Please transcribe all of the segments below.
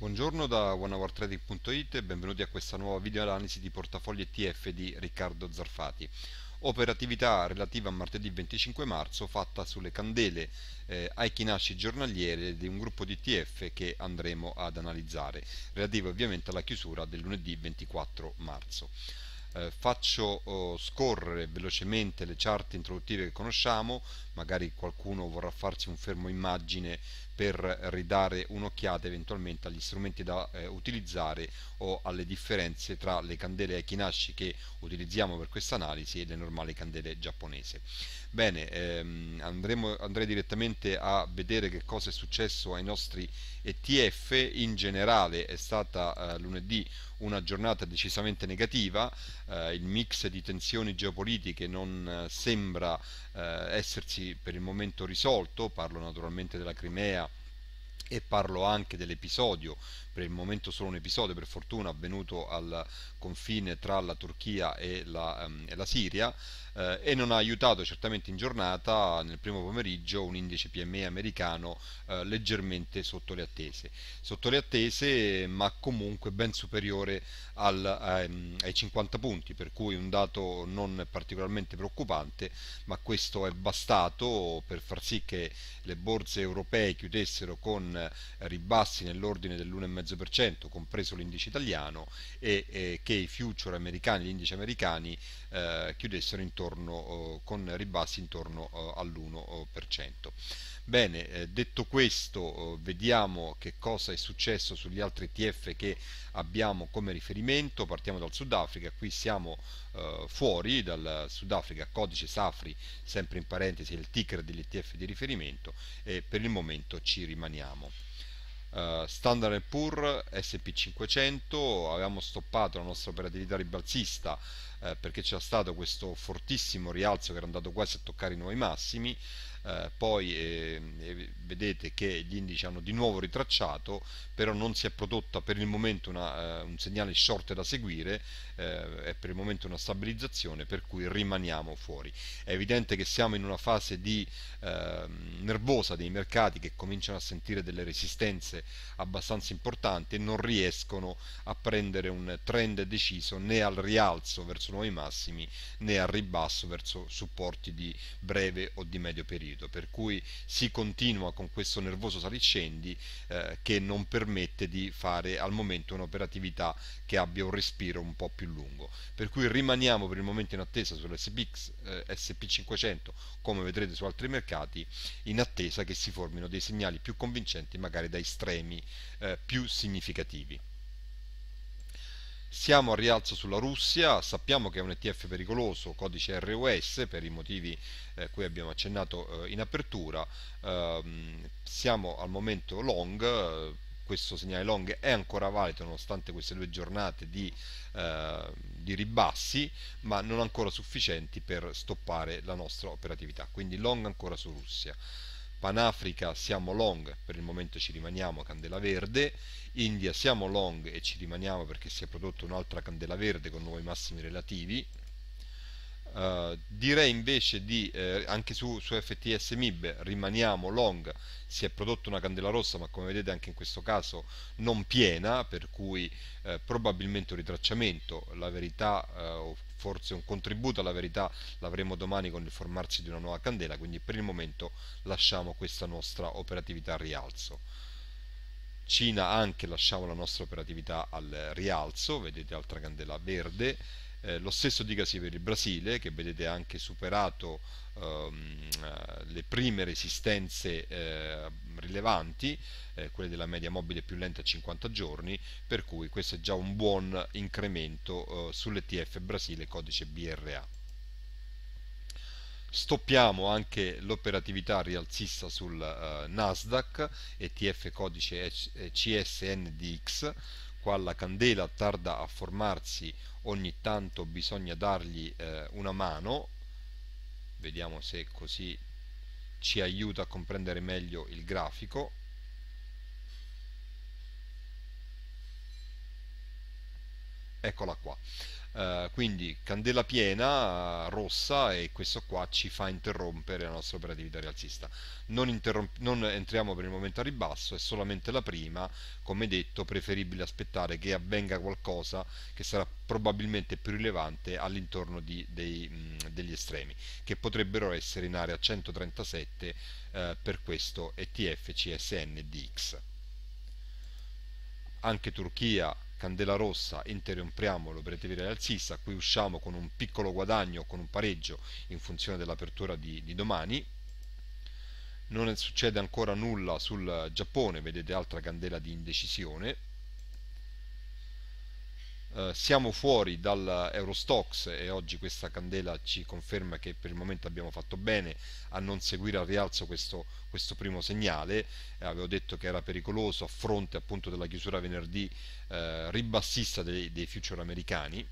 Buongiorno da onehourtrading.it e benvenuti a questa nuova video analisi di portafogli ETF di Riccardo Zarfati. Operatività relativa a martedì 25 marzo fatta sulle candele eh, ai chinasci giornaliere di un gruppo di ETF che andremo ad analizzare, relativa ovviamente alla chiusura del lunedì 24 marzo. Eh, faccio oh, scorrere velocemente le chart introduttive che conosciamo, magari qualcuno vorrà farsi un fermo immagine per ridare un'occhiata eventualmente agli strumenti da eh, utilizzare o alle differenze tra le candele Ekinashi che utilizziamo per questa analisi e le normali candele giapponese. Bene, ehm, andremo, andrei direttamente a vedere che cosa è successo ai nostri ETF, in generale è stata eh, lunedì una giornata decisamente negativa, eh, il mix di tensioni geopolitiche non eh, sembra eh, essersi per il momento risolto, parlo naturalmente della Crimea e parlo anche dell'episodio per il momento solo un episodio per fortuna avvenuto al confine tra la Turchia e la, um, e la Siria eh, e non ha aiutato certamente in giornata nel primo pomeriggio un indice PME americano eh, leggermente sotto le attese sotto le attese ma comunque ben superiore al, ehm, ai, ai 50 punti per cui un dato non particolarmente preoccupante ma questo è bastato per far sì che le borse europee chiudessero con eh, ribassi nell'ordine dell'1,5 2,5%, compreso l'indice italiano, e, e che i future americani, gli indici americani, eh, chiudessero intorno, eh, con ribassi intorno oh, oh, eh, all'1%. Bene, detto questo, vediamo che cosa è successo sugli altri ETF che abbiamo come riferimento. Partiamo dal Sudafrica, qui siamo eh, fuori dal Sudafrica, codice SAFRI, sempre in parentesi, il ticker degli ETF di riferimento, e per il momento ci rimaniamo. Eh, Standard Poor SP500 avevamo stoppato la nostra operatività ribalzista eh, perché c'era stato questo fortissimo rialzo che era andato quasi a toccare i nuovi massimi eh, poi eh, eh, vedete che gli indici hanno di nuovo ritracciato però non si è prodotta per il momento una, eh, un segnale short da seguire eh, è per il momento una stabilizzazione per cui rimaniamo fuori è evidente che siamo in una fase di, ehm, nervosa dei mercati che cominciano a sentire delle resistenze abbastanza importanti e non riescono a prendere un trend deciso né al rialzo verso nuovi massimi né al ribasso verso supporti di breve o di medio periodo periodo, per cui si continua con questo nervoso saliscendi eh, che non permette di fare al momento un'operatività che abbia un respiro un po' più lungo. Per cui rimaniamo per il momento in attesa sull'SPX, eh, SP500, come vedrete su altri mercati, in attesa che si formino dei segnali più convincenti, magari da estremi eh, più significativi siamo a rialzo sulla Russia, sappiamo che è un ETF pericoloso, codice RUS per i motivi eh, cui abbiamo accennato eh, in apertura, eh, siamo al momento long, eh, questo segnale long è ancora valido nonostante queste due giornate di, eh, di ribassi, ma non ancora sufficienti per stoppare la nostra operatività, quindi long ancora su Russia. Panafrica siamo long, per il momento ci rimaniamo candela verde, India siamo long e ci rimaniamo perché si è prodotta un'altra candela verde con nuovi massimi relativi, eh, direi invece di eh, anche su, su, FTS MIB rimaniamo long si è prodotta una candela rossa ma come vedete anche in questo caso non piena per cui eh, probabilmente un ritracciamento la verità eh, forse un contributo alla verità l'avremo domani con il formarsi di una nuova candela quindi per il momento lasciamo questa nostra operatività a rialzo Cina anche lasciamo la nostra operatività al rialzo vedete altra candela verde eh, lo stesso dicasi per il Brasile, che vedete anche superato ehm, eh, le prime resistenze eh, rilevanti, eh, quelle della media mobile più lenta a 50 giorni, per cui questo è già un buon incremento eh, sull'ETF Brasile codice BRA. Stoppiamo anche l'operatività rialzista sul eh, Nasdaq, ETF codice CSNDX, quale la candela tarda a formarsi, ogni tanto bisogna dargli eh, una mano, vediamo se così ci aiuta a comprendere meglio il grafico, eccola qua Uh, quindi candela piena rossa e questo qua ci fa interrompere la nostra operatività rialzista non, non, entriamo per il momento a ribasso è solamente la prima come detto preferibile aspettare che avvenga qualcosa che sarà probabilmente più rilevante all'intorno degli estremi che potrebbero essere in area 137 uh, eh, per questo ETF CSN DX anche Turchia Candela rossa, interrompiamolo l'operativo di l'alzista, qui usciamo con un piccolo guadagno, con un pareggio in funzione dell'apertura di, di domani, non succede ancora nulla sul Giappone, vedete altra candela di indecisione, eh, siamo fuori dall'Eurostox e oggi questa candela ci conferma che per il momento abbiamo fatto bene a non seguire al rialzo questo, questo primo segnale eh, avevo detto che era pericoloso a fronte appunto della chiusura venerdì eh, ribassista dei, dei future americani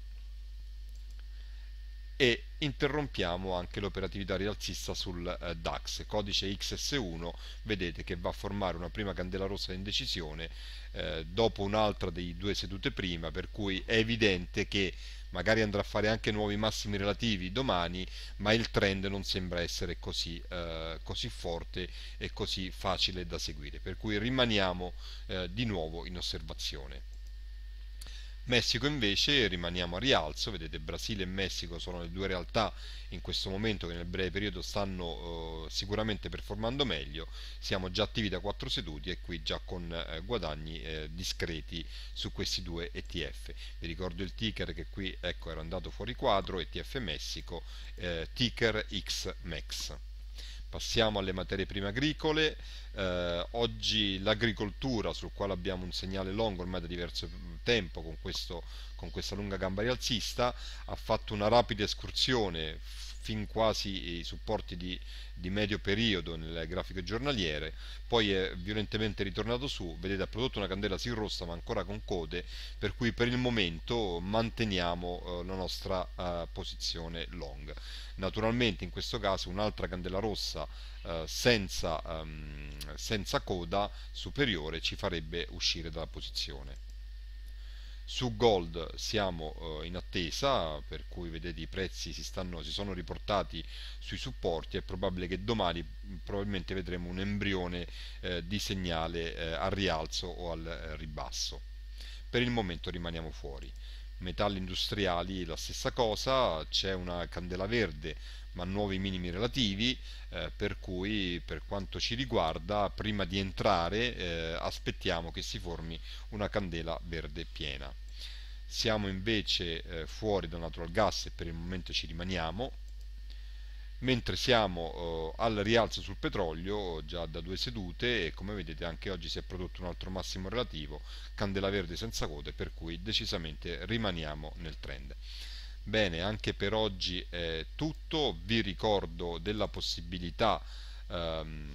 e interrompiamo anche l'operatività rialzista sul eh, DAX codice XS1 vedete che va a formare una prima candela rossa di indecisione eh, dopo un'altra dei due sedute prima per cui è evidente che magari andrà a fare anche nuovi massimi relativi domani ma il trend non sembra essere così, eh, così forte e così facile da seguire per cui rimaniamo eh, di nuovo in osservazione Messico invece rimaniamo a rialzo, vedete Brasile e Messico sono le due realtà in questo momento che nel breve periodo stanno eh, sicuramente performando meglio, siamo già attivi da quattro seduti e qui già con eh, guadagni eh, discreti su questi due ETF. Vi ricordo il ticker che qui ecco, era andato fuori quadro, ETF Messico, eh, ticker XMEX. Passiamo alle materie prime agricole, eh, oggi l'agricoltura sul quale abbiamo un segnale long ormai da diverso tempo con, questo, con questa lunga gamba rialzista ha fatto una rapida escursione fin quasi i supporti di, di medio periodo nelle grafiche giornaliere, poi è violentemente ritornato su, vedete ha prodotto una candela sì rossa ma ancora con code, per cui per il momento manteniamo eh, la nostra eh, posizione long. Naturalmente in questo caso un'altra candela rossa eh, senza, ehm, senza coda superiore ci farebbe uscire dalla posizione su gold siamo eh, in attesa per cui vedete i prezzi si, stanno, si, sono riportati sui supporti è probabile che domani mm, probabilmente vedremo un embrione eh, di segnale eh, al rialzo o al eh, ribasso per il momento rimaniamo fuori metalli industriali la stessa cosa c'è una candela verde ma nuovi minimi relativi, eh, per cui per quanto ci riguarda prima di entrare eh, aspettiamo che si formi una candela verde piena. Siamo invece eh, fuori da natural gas e per il momento ci rimaniamo, mentre siamo eh, al rialzo sul petrolio già da due sedute e come vedete anche oggi si è prodotto un altro massimo relativo, candela verde senza code, per cui decisamente rimaniamo nel trend. Bene, anche per oggi è tutto, vi ricordo della possibilità ehm,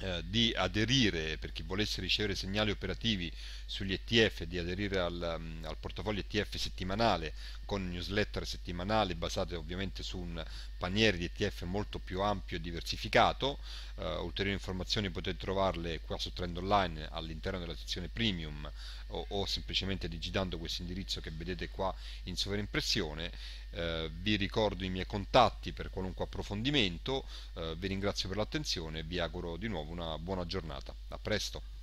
eh, di aderire, per chi volesse ricevere segnali operativi sugli ETF, di aderire al, mm, al portafoglio ETF settimanale con newsletter settimanale basate ovviamente su un paniere di ETF molto più ampio e diversificato, eh, ulteriori informazioni potete trovarle qua su Trend Online all'interno della sezione Premium o, o semplicemente digitando questo indirizzo che vedete qua in sovraimpressione. Eh, vi ricordo i miei contatti per qualunque approfondimento, eh, vi ringrazio per l'attenzione e vi auguro di nuovo una buona giornata. A presto!